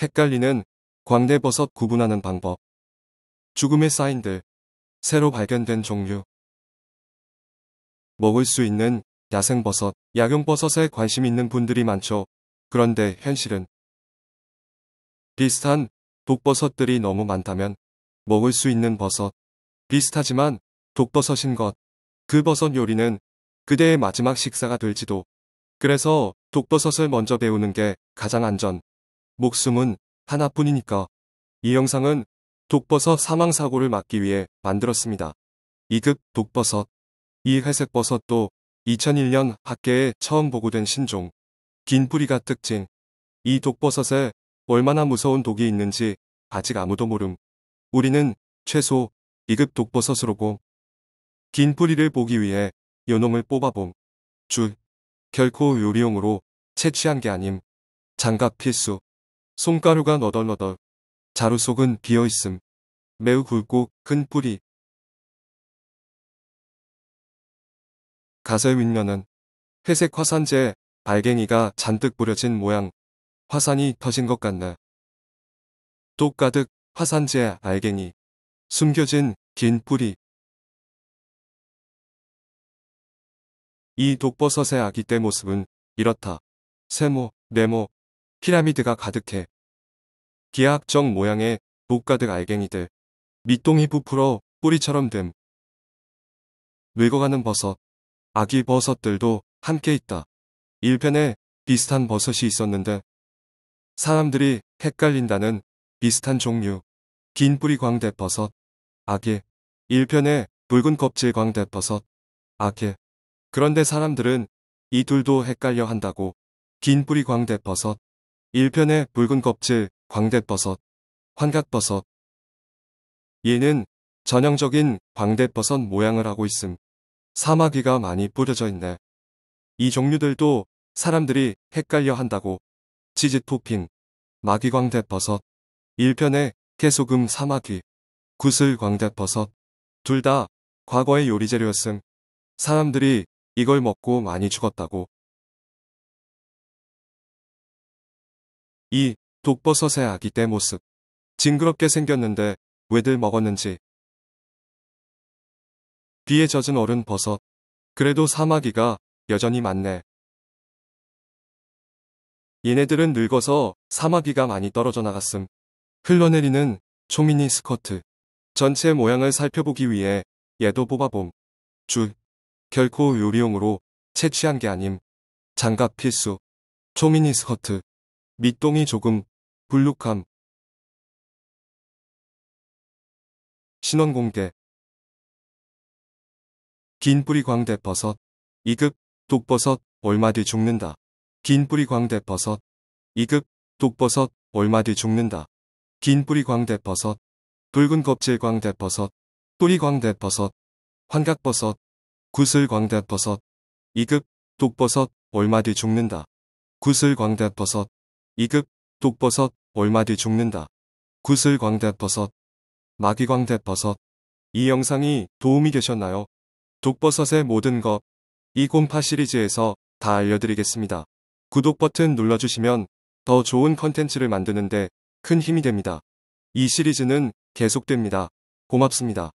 헷갈리는 광대버섯 구분하는 방법 죽음의 사인들 새로 발견된 종류 먹을 수 있는 야생버섯, 약용버섯에 관심 있는 분들이 많죠. 그런데 현실은 비슷한 독버섯들이 너무 많다면 먹을 수 있는 버섯, 비슷하지만 독버섯인 것, 그 버섯 요리는 그대의 마지막 식사가 될지도. 그래서 독버섯을 먼저 배우는 게 가장 안전, 목숨은 하나뿐이니까. 이 영상은 독버섯 사망사고를 막기 위해 만들었습니다. 2급 독버섯 이 회색버섯도 2001년 학계에 처음 보고된 신종 긴 뿌리가 특징 이 독버섯에 얼마나 무서운 독이 있는지 아직 아무도 모름 우리는 최소 2급 독버섯으로고 긴 뿌리를 보기 위해 요놈을 뽑아봄 줄 결코 요리용으로 채취한 게 아님 장갑 필수 손가루가 너덜너덜. 자루 속은 비어있음. 매우 굵고 큰 뿌리. 가설 윗면은 회색 화산재에 발갱이가 잔뜩 뿌려진 모양. 화산이 터진 것 같네. 독 가득 화산재 알갱이. 숨겨진 긴 뿌리. 이 독버섯의 아기 때 모습은 이렇다. 세모, 네모, 피라미드가 가득해 기하학적 모양의 독가득 알갱이들 밑동이 부풀어 뿌리처럼 됨 늙어가는 버섯 아기 버섯들도 함께 있다. 1편에 비슷한 버섯이 있었는데 사람들이 헷갈린다는 비슷한 종류 긴 뿌리 광대버섯 아기 1편에 붉은 껍질 광대버섯 아기 그런데 사람들은 이 둘도 헷갈려 한다고 긴 뿌리 광대버섯 1편의 붉은 껍질, 광대버섯, 환각버섯. 얘는 전형적인 광대버섯 모양을 하고 있음. 사마귀가 많이 뿌려져 있네. 이 종류들도 사람들이 헷갈려 한다고. 치즈 토핑, 마귀광대버섯, 1편의 깨소금 사마귀, 구슬광대버섯. 둘 다 과거의 요리 재료였음. 사람들이 이걸 먹고 많이 죽었다고. 이 독버섯의 아기 때 모습. 징그럽게 생겼는데 왜들 먹었는지. 비에 젖은 어른 버섯. 그래도 사마귀가 여전히 많네. 얘네들은 늙어서 사마귀가 많이 떨어져 나갔음. 흘러내리는 초미니 스커트. 전체 모양을 살펴보기 위해 얘도 뽑아봄. 줄. 결코 요리용으로 채취한 게 아님. 장갑 필수. 초미니 스커트. 밑동이 조금 불룩함 신원공개 긴 뿌리 광대버섯 2급 독버섯 얼마 뒤 죽는다. 긴 뿌리 광대버섯 2급 독버섯 얼마 뒤 죽는다. 긴 뿌리 광대버섯 붉은 껍질 광대버섯 뿌리 광대버섯 환각버섯 구슬 광대버섯 2급 독버섯 얼마 뒤 죽는다. 구슬 광대버섯 2급 독버섯 얼마 뒤 죽는다. 구슬광대버섯 마귀광대버섯 이 영상이 도움이 되셨나요? 독버섯의 모든 것 이곰파 시리즈에서 다 알려드리겠습니다. 구독 버튼 눌러주시면 더 좋은 컨텐츠를 만드는데 큰 힘이 됩니다. 이 시리즈는 계속됩니다. 고맙습니다.